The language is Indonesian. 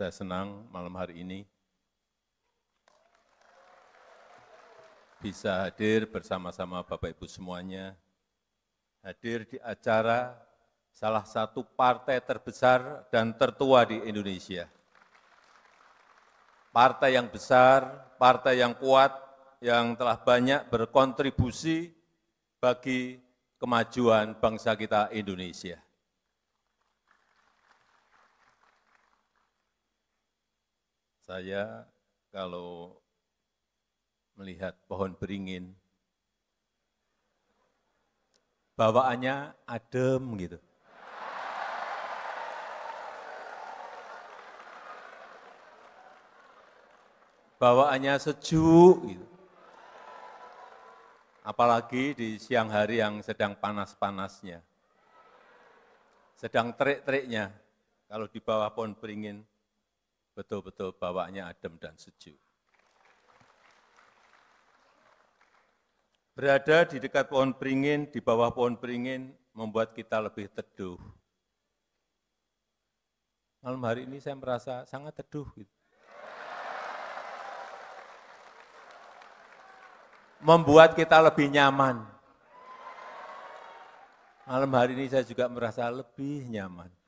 saya senang malam hari ini bisa hadir bersama-sama Bapak-Ibu semuanya, hadir di acara salah satu partai terbesar dan tertua di Indonesia. Partai yang besar, partai yang kuat, yang telah banyak berkontribusi bagi kemajuan bangsa kita Indonesia. Saya kalau melihat pohon beringin, bawaannya adem gitu. Bawaannya sejuk gitu. Apalagi di siang hari yang sedang panas-panasnya. Sedang terik-teriknya kalau di bawah pohon beringin betul-betul bawaannya adem dan sejuk. Berada di dekat pohon beringin, di bawah pohon beringin, membuat kita lebih teduh. Malam hari ini saya merasa sangat teduh. Gitu. Membuat kita lebih nyaman. Malam hari ini saya juga merasa lebih nyaman.